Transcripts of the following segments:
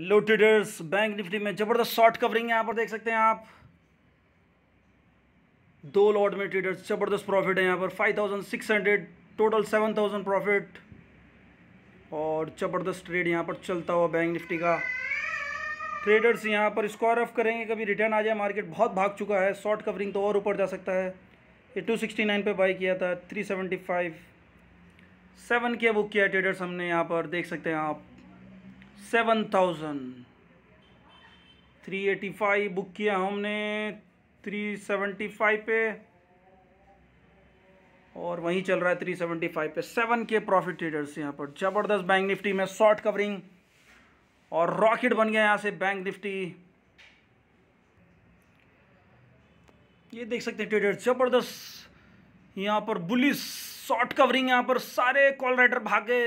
लो traders bank Nifty में ज़बरदस्त short covering है यहाँ पर देख सकते हैं आप दो लॉट में ट्रेडर्स ज़बरदस्त प्रॉफिट है यहाँ पर five thousand six hundred total seven thousand profit और ज़बरदस्त ट्रेड यहाँ पर चलता हुआ बैंक निफ्टी का ट्रेडर्स यहाँ पर स्क्वायर ऑफ करेंगे कभी रिटर्न आ जाए मार्केट बहुत भाग चुका है शॉर्ट कवरिंग तो और ऊपर जा सकता है ये टू सिक्सटी नाइन पर बाई किया था थ्री सेवेंटी फाइव सेवन के बुक किया ट्रेडर्स हमने यहाँ पर देख सकते हैं आप seven thousand three eighty five book किया हमने थ्री सेवेंटी फाइव पे और वहीं चल रहा है थ्री सेवेंटी फाइव पे सेवन के प्रॉफिट ट्रेडर्स यहाँ पर ज़बरदस्त बैंक निफ्टी में शॉर्ट कवरिंग और रॉकेट बन गया यहाँ से बैंक निफ्टी ये देख सकते हैं ट्रेडर्स ज़बरदस्त यहाँ पर बुलिस शॉर्ट कवरिंग यहाँ पर सारे कॉल राइटर भागे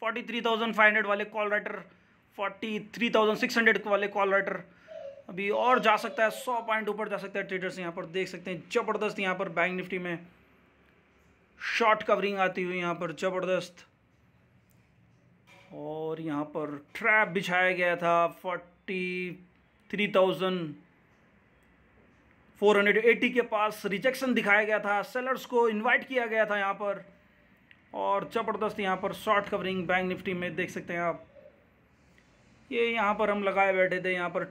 forty three thousand five hundred वाले call writer forty three thousand six hundred वाले कॉल राइटर अभी और जा सकता है सौ पॉइंट ऊपर जा सकता है ट्रेडर्स यहाँ पर देख सकते हैं ज़बरदस्त यहाँ पर बैंक निफ्टी में शॉर्ट कवरिंग आती हुई यहाँ पर ज़बरदस्त और यहाँ पर ट्रैप बिछाया गया था forty three thousand four hundred के पास रिजेक्शन दिखाया गया था सेलर्स को इनवाइट किया गया था यहाँ पर और ज़बरदस्त यहाँ पर शॉर्ट कवरिंग बैंक निफ्टी में देख सकते हैं आप ये यहाँ पर हम लगाए बैठे थे यहाँ पर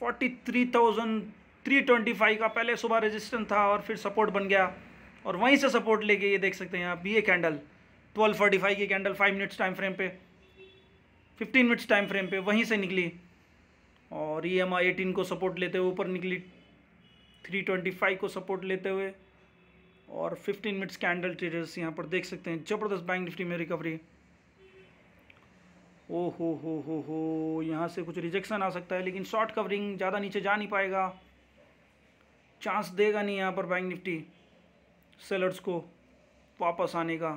forty three thousand three twenty five का पहले सुबह रेजिस्टेंस था और फिर सपोर्ट बन गया और वहीं से सपोर्ट लेके ये देख सकते हैं आप ये कैंडल ट्वेल्व फोर्टी फाइव की candle five minutes time frame पे फिफ्टीन मिनट्स टाइम फ्रेम पे वहीं से निकली और ई एम आई एटीन को सपोर्ट लेते हुए ऊपर निकली थ्री ट्वेंटी फाइव को सपोर्ट लेते हुए और 15 मिनट्स कैंडल ट्रेडर्स यहाँ पर देख सकते हैं ज़बरदस्त बैंक निफ्टी में रिकवरी ओ हो हो हो हो यहाँ से कुछ रिजेक्शन आ सकता है लेकिन शॉर्ट कवरिंग ज़्यादा नीचे जा नहीं पाएगा चांस देगा नहीं यहाँ पर बैंक निफ्टी सेलर्स को वापस आने का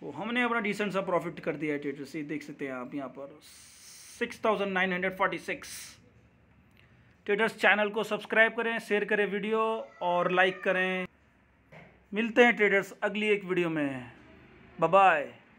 तो हमने अपना डिसेंट सा प्रॉफिट कर दिया है ट्रेडर्स से देख सकते हैं आप यहाँ पर six thousand nine hundred forty six traders channel को सब्सक्राइब करें शेयर करें वीडियो और लाइक करें मिलते हैं ट्रेडर्स अगली एक वीडियो में बाय